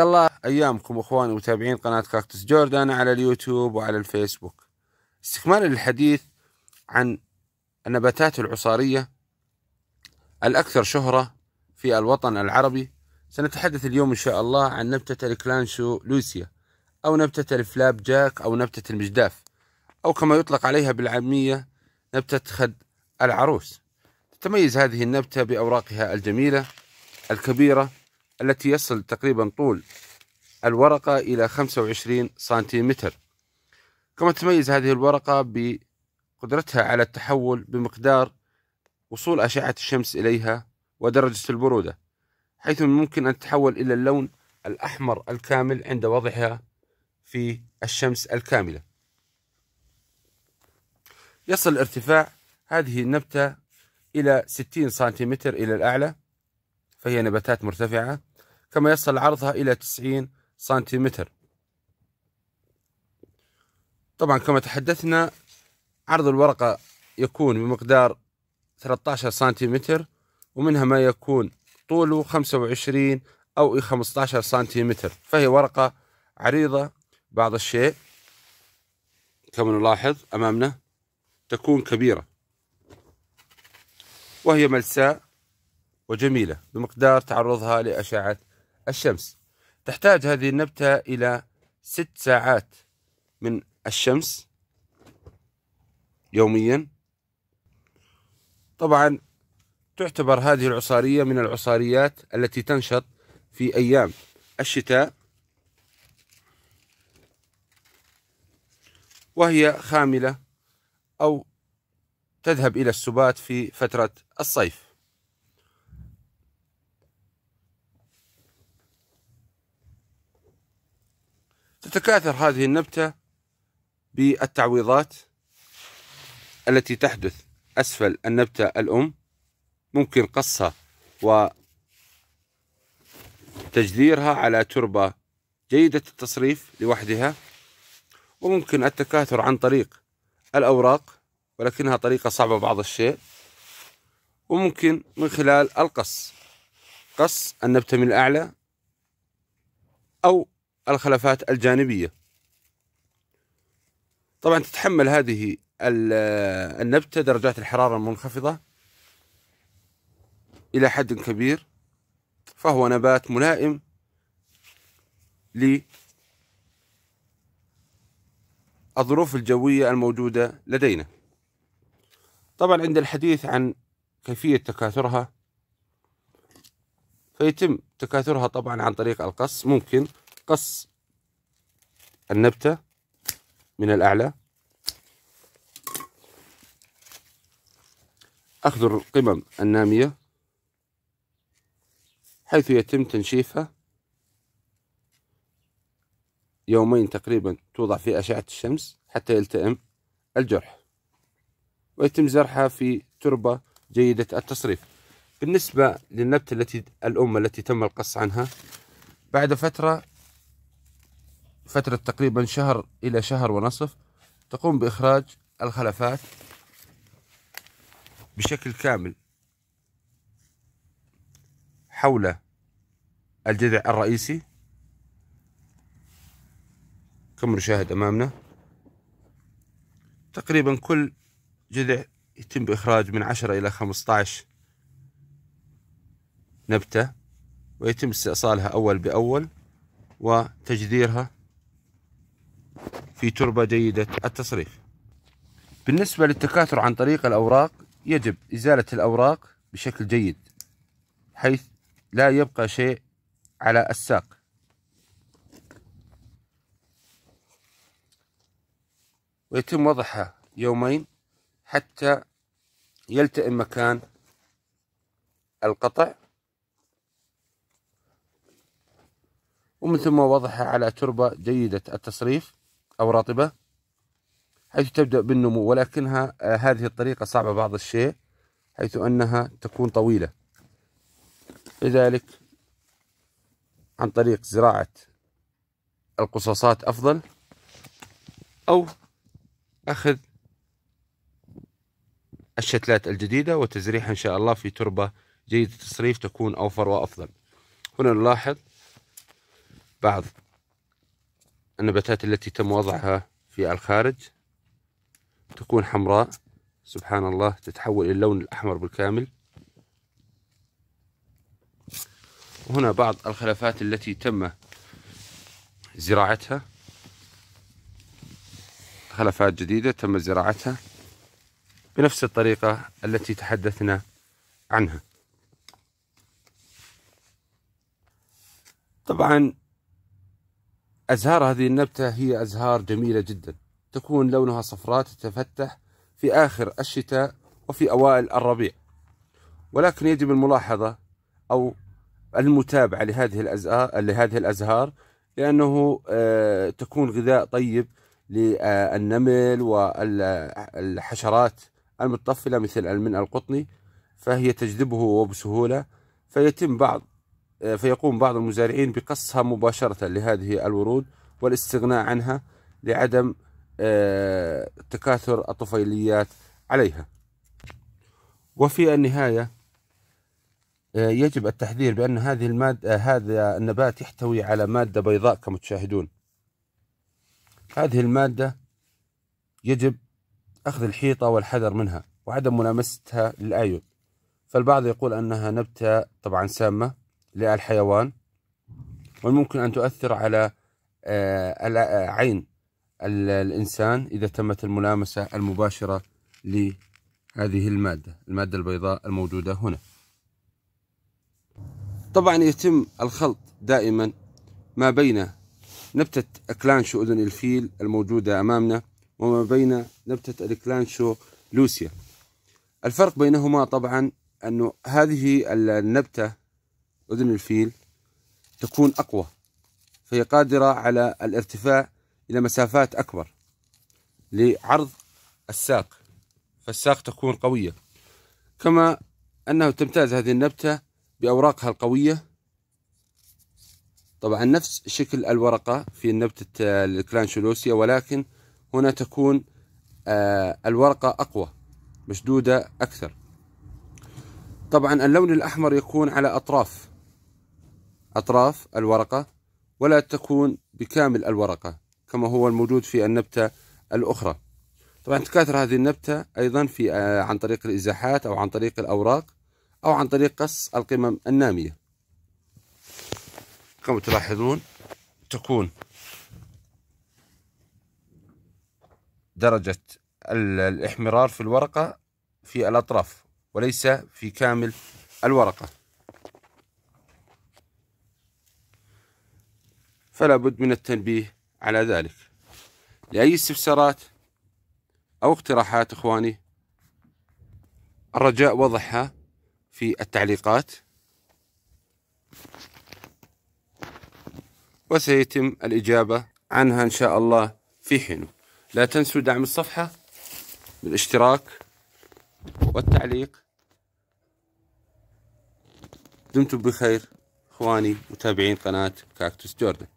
الله ايامكم اخواني متابعين قناه كاكتس جوردان على اليوتيوب وعلى الفيسبوك. استكمالا للحديث عن النباتات العصاريه الاكثر شهره في الوطن العربي سنتحدث اليوم ان شاء الله عن نبته الكلانشو لوسيا او نبته الفلاب جاك او نبته المجداف او كما يطلق عليها بالعاميه نبته خد العروس. تتميز هذه النبته باوراقها الجميله الكبيره التي يصل تقريبا طول الورقة إلى 25 سنتيمتر كما تميز هذه الورقة بقدرتها على التحول بمقدار وصول أشعة الشمس إليها ودرجة البرودة حيث ممكن أن تتحول إلى اللون الأحمر الكامل عند وضعها في الشمس الكاملة يصل ارتفاع هذه النبتة إلى 60 سنتيمتر إلى الأعلى فهي نباتات مرتفعة كما يصل عرضها إلى 90 سنتيمتر طبعا كما تحدثنا عرض الورقة يكون بمقدار 13 سنتيمتر ومنها ما يكون طوله 25 أو 15 سنتيمتر فهي ورقة عريضة بعض الشيء كما نلاحظ أمامنا تكون كبيرة وهي ملساء وجميلة بمقدار تعرضها لأشعة الشمس تحتاج هذه النبتة إلى ست ساعات من الشمس يوميا طبعا تعتبر هذه العصارية من العصاريات التي تنشط في أيام الشتاء وهي خاملة أو تذهب إلى السبات في فترة الصيف تتكاثر هذه النبتة بالتعويضات التي تحدث أسفل النبتة الأم ممكن قصها وتجذيرها على تربة جيدة التصريف لوحدها وممكن التكاثر عن طريق الأوراق ولكنها طريقة صعبة بعض الشيء وممكن من خلال القص قص النبتة من الأعلى أو الخلفات الجانبية طبعا تتحمل هذه النبتة درجات الحرارة المنخفضة إلى حد كبير فهو نبات ملائم للظروف الجوية الموجودة لدينا طبعا عند الحديث عن كيفية تكاثرها فيتم تكاثرها طبعا عن طريق القص ممكن قص النبتة من الأعلى أخذ القمم النامية حيث يتم تنشيفها يومين تقريبا توضع في أشعة الشمس حتى يلتئم الجرح ويتم زرعها في تربة جيدة التصريف بالنسبة للنبتة التي الأم التي تم القص عنها بعد فترة فترة تقريبا شهر إلى شهر ونصف تقوم بإخراج الخلفات بشكل كامل حول الجذع الرئيسي كما نشاهد أمامنا تقريبا كل جذع يتم بإخراج من 10 إلى 15 نبتة ويتم استئصالها أول بأول وتجذيرها في تربة جيدة التصريف بالنسبة للتكاثر عن طريق الأوراق يجب إزالة الأوراق بشكل جيد حيث لا يبقى شيء على الساق ويتم وضعها يومين حتى يلتئم مكان القطع ومن ثم وضعها على تربة جيدة التصريف أو رطبة حيث تبدأ بالنمو ولكنها آه، هذه الطريقة صعبة بعض الشيء حيث أنها تكون طويلة لذلك عن طريق زراعة القصاصات أفضل أو أخذ الشتلات الجديدة وتزريعها إن شاء الله في تربة جيدة التصريف تكون أوفر وأفضل هنا نلاحظ بعض النباتات التي تم وضعها في الخارج تكون حمراء سبحان الله تتحول إلى اللون الأحمر بالكامل وهنا بعض الخلفات التي تم زراعتها خلفات جديدة تم زراعتها بنفس الطريقة التي تحدثنا عنها طبعا أزهار هذه النبتة هي أزهار جميلة جدا تكون لونها صفراء تتفتح في آخر الشتاء وفي أوائل الربيع ولكن يجب الملاحظة أو المتابعة لهذه الأزهار لهذه الأزهار لأنه آه، تكون غذاء طيب للنمل والحشرات المتطفلة مثل المنع القطني فهي تجذبه وبسهولة فيتم بعض آه، فيقوم بعض المزارعين بقصها مباشرة لهذه الورود والاستغناء عنها لعدم آه، تكاثر الطفيليات عليها وفي النهاية آه، يجب التحذير بأن هذه المادة هذا النبات يحتوي على مادة بيضاء كما تشاهدون هذه المادة يجب أخذ الحيطة والحذر منها وعدم ملامستها للآيون فالبعض يقول أنها نبتة طبعا سامة للحيوان والممكن أن تؤثر على آه، آه، عين الإنسان إذا تمت الملامسة المباشرة لهذه المادة المادة البيضاء الموجودة هنا طبعا يتم الخلط دائما ما بين نبتة أكلانشو أذن الفيل الموجودة أمامنا وما بين نبتة الكلانشو لوسيا الفرق بينهما طبعا أنه هذه النبتة أذن الفيل تكون أقوى فهي قادرة على الارتفاع إلى مسافات أكبر لعرض الساق فالساق تكون قوية كما أنه تمتاز هذه النبتة بأوراقها القوية طبعا نفس شكل الورقة في نبتة الكلانشولوسيا ولكن هنا تكون آه، الورقة أقوى مشدودة أكثر طبعا اللون الأحمر يكون على أطراف أطراف الورقة ولا تكون بكامل الورقة كما هو الموجود في النبتة الأخرى طبعا تكاثر هذه النبتة أيضا في آه، عن طريق الإزاحات أو عن طريق الأوراق أو عن طريق قص القمم النامية كما تلاحظون تكون درجة الاحمرار في الورقة في الأطراف وليس في كامل الورقة فلا بد من التنبيه على ذلك لأي استفسارات أو اقتراحات إخواني الرجاء وضحها في التعليقات وسيتم الإجابة عنها إن شاء الله في حينه لا تنسوا دعم الصفحة بالاشتراك والتعليق دمتم بخير اخواني متابعين قناه كاكتوس جوردن